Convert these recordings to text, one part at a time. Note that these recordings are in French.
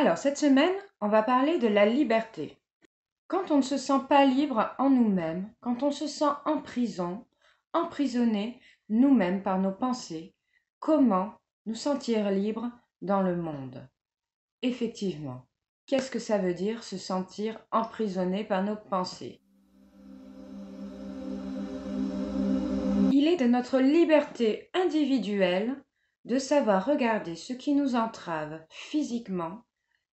Alors, cette semaine, on va parler de la liberté. Quand on ne se sent pas libre en nous-mêmes, quand on se sent en prison, emprisonné nous-mêmes par nos pensées, comment nous sentir libres dans le monde Effectivement, qu'est-ce que ça veut dire se sentir emprisonné par nos pensées Il est de notre liberté individuelle de savoir regarder ce qui nous entrave physiquement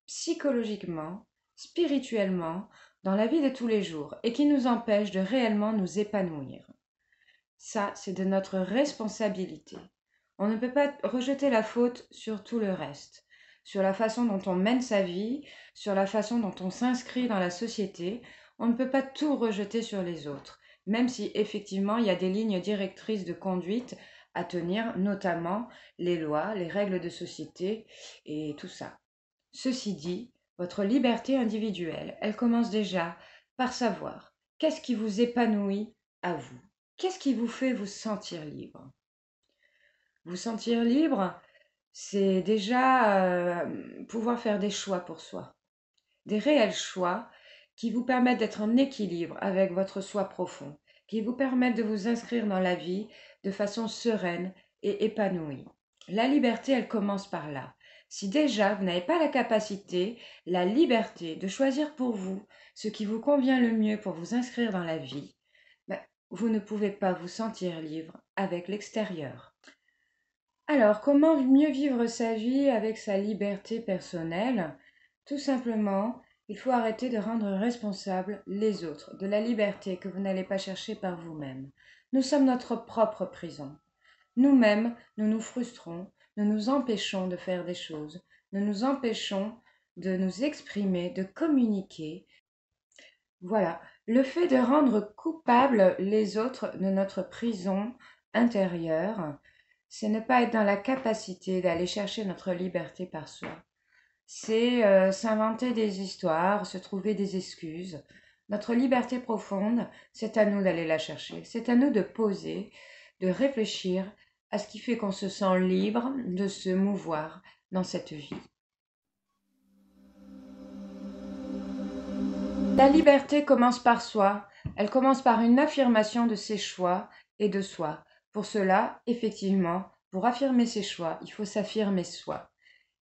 psychologiquement, spirituellement, dans la vie de tous les jours et qui nous empêche de réellement nous épanouir. Ça, c'est de notre responsabilité. On ne peut pas rejeter la faute sur tout le reste, sur la façon dont on mène sa vie, sur la façon dont on s'inscrit dans la société. On ne peut pas tout rejeter sur les autres, même si effectivement il y a des lignes directrices de conduite à tenir, notamment les lois, les règles de société et tout ça. Ceci dit, votre liberté individuelle, elle commence déjà par savoir qu'est-ce qui vous épanouit à vous, qu'est-ce qui vous fait vous sentir libre. Vous sentir libre, c'est déjà euh, pouvoir faire des choix pour soi, des réels choix qui vous permettent d'être en équilibre avec votre soi profond, qui vous permettent de vous inscrire dans la vie de façon sereine et épanouie. La liberté, elle commence par là si déjà vous n'avez pas la capacité, la liberté de choisir pour vous ce qui vous convient le mieux pour vous inscrire dans la vie, bah, vous ne pouvez pas vous sentir libre avec l'extérieur. Alors, comment mieux vivre sa vie avec sa liberté personnelle Tout simplement, il faut arrêter de rendre responsables les autres de la liberté que vous n'allez pas chercher par vous-même. Nous sommes notre propre prison. Nous-mêmes, nous nous frustrons, nous nous empêchons de faire des choses, nous nous empêchons de nous exprimer, de communiquer. Voilà, le fait de rendre coupables les autres de notre prison intérieure, c'est ne pas être dans la capacité d'aller chercher notre liberté par soi. C'est euh, s'inventer des histoires, se trouver des excuses. Notre liberté profonde, c'est à nous d'aller la chercher, c'est à nous de poser, de réfléchir à ce qui fait qu'on se sent libre de se mouvoir dans cette vie. La liberté commence par soi, elle commence par une affirmation de ses choix et de soi. Pour cela, effectivement, pour affirmer ses choix, il faut s'affirmer soi.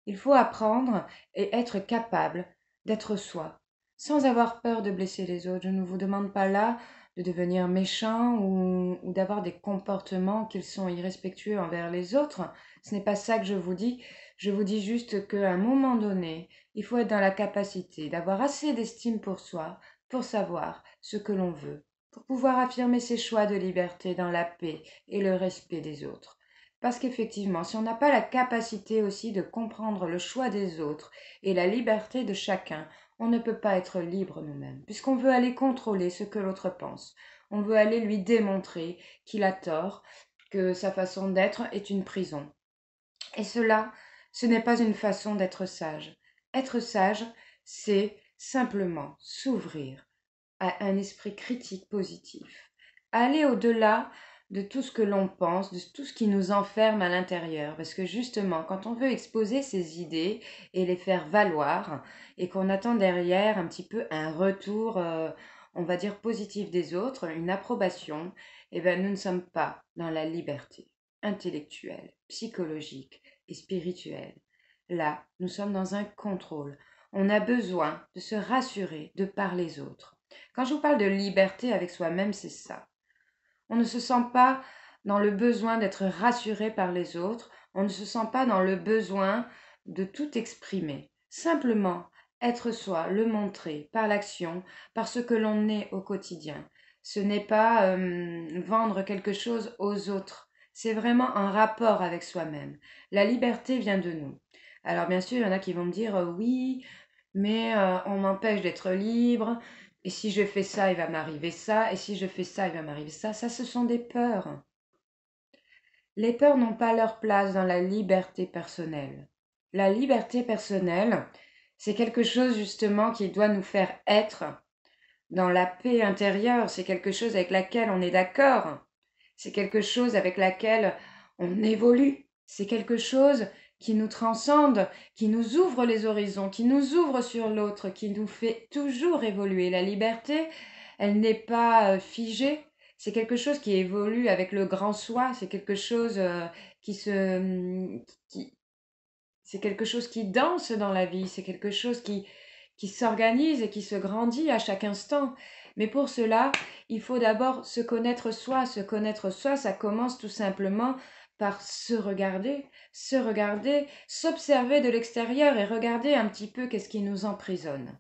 Il faut apprendre et être capable d'être soi, sans avoir peur de blesser les autres. Je ne vous demande pas là de devenir méchant ou, ou d'avoir des comportements qu'ils sont irrespectueux envers les autres. Ce n'est pas ça que je vous dis. Je vous dis juste qu'à un moment donné, il faut être dans la capacité d'avoir assez d'estime pour soi pour savoir ce que l'on veut, pour pouvoir affirmer ses choix de liberté dans la paix et le respect des autres. Parce qu'effectivement, si on n'a pas la capacité aussi de comprendre le choix des autres et la liberté de chacun, on ne peut pas être libre nous-mêmes, puisqu'on veut aller contrôler ce que l'autre pense, on veut aller lui démontrer qu'il a tort, que sa façon d'être est une prison. Et cela, ce n'est pas une façon d'être sage. Être sage, c'est simplement s'ouvrir à un esprit critique positif, aller au-delà de tout ce que l'on pense, de tout ce qui nous enferme à l'intérieur. Parce que justement, quand on veut exposer ses idées et les faire valoir, et qu'on attend derrière un petit peu un retour, euh, on va dire, positif des autres, une approbation, eh bien nous ne sommes pas dans la liberté intellectuelle, psychologique et spirituelle. Là, nous sommes dans un contrôle. On a besoin de se rassurer de par les autres. Quand je vous parle de liberté avec soi-même, c'est ça. On ne se sent pas dans le besoin d'être rassuré par les autres, on ne se sent pas dans le besoin de tout exprimer. Simplement, être soi, le montrer par l'action, par ce que l'on est au quotidien. Ce n'est pas euh, vendre quelque chose aux autres, c'est vraiment un rapport avec soi-même. La liberté vient de nous. Alors bien sûr, il y en a qui vont me dire oui, mais euh, on m'empêche d'être libre, et si je fais ça, il va m'arriver ça. Et si je fais ça, il va m'arriver ça. Ça, ce sont des peurs. Les peurs n'ont pas leur place dans la liberté personnelle. La liberté personnelle, c'est quelque chose justement qui doit nous faire être dans la paix intérieure. C'est quelque chose avec laquelle on est d'accord. C'est quelque chose avec laquelle on évolue. C'est quelque chose qui nous transcende, qui nous ouvre les horizons, qui nous ouvre sur l'autre, qui nous fait toujours évoluer. La liberté, elle n'est pas euh, figée, c'est quelque chose qui évolue avec le grand soi, c'est quelque chose euh, qui se... Hum, c'est quelque chose qui danse dans la vie, c'est quelque chose qui, qui s'organise et qui se grandit à chaque instant. Mais pour cela, il faut d'abord se connaître soi. Se connaître soi, ça commence tout simplement par se regarder, se regarder, s'observer de l'extérieur et regarder un petit peu qu'est-ce qui nous emprisonne.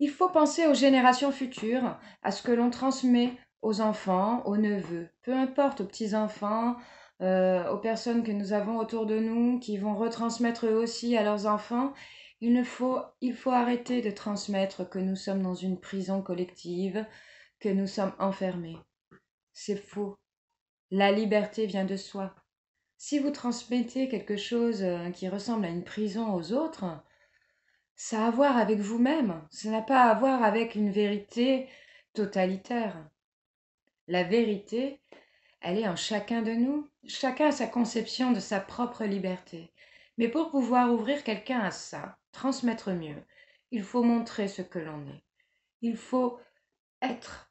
Il faut penser aux générations futures, à ce que l'on transmet aux enfants, aux neveux, peu importe, aux petits-enfants, euh, aux personnes que nous avons autour de nous, qui vont retransmettre eux aussi à leurs enfants. il faut arrêter de transmettre que nous sommes dans une prison collective, que nous sommes enfermés. C'est faux. La liberté vient de soi. Si vous transmettez quelque chose euh, qui ressemble à une prison aux autres, ça a à voir avec vous-même, ça n'a pas à voir avec une vérité totalitaire. La vérité, elle est en chacun de nous. Chacun a sa conception de sa propre liberté. Mais pour pouvoir ouvrir quelqu'un à ça, transmettre mieux, il faut montrer ce que l'on est. Il faut être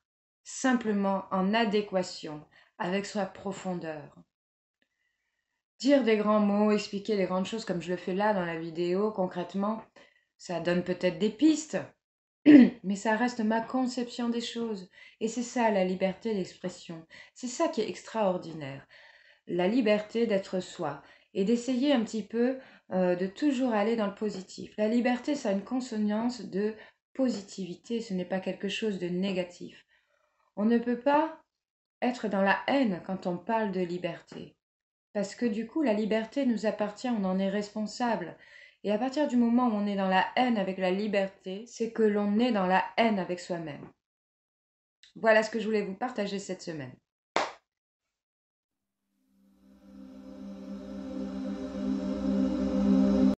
simplement en adéquation avec sa profondeur. Dire des grands mots, expliquer les grandes choses comme je le fais là dans la vidéo concrètement, ça donne peut-être des pistes, mais ça reste ma conception des choses. Et c'est ça la liberté d'expression. C'est ça qui est extraordinaire. La liberté d'être soi et d'essayer un petit peu euh, de toujours aller dans le positif. La liberté, ça a une consonance de positivité, ce n'est pas quelque chose de négatif. On ne peut pas être dans la haine quand on parle de liberté. Parce que du coup, la liberté nous appartient, on en est responsable. Et à partir du moment où on est dans la haine avec la liberté, c'est que l'on est dans la haine avec soi-même. Voilà ce que je voulais vous partager cette semaine.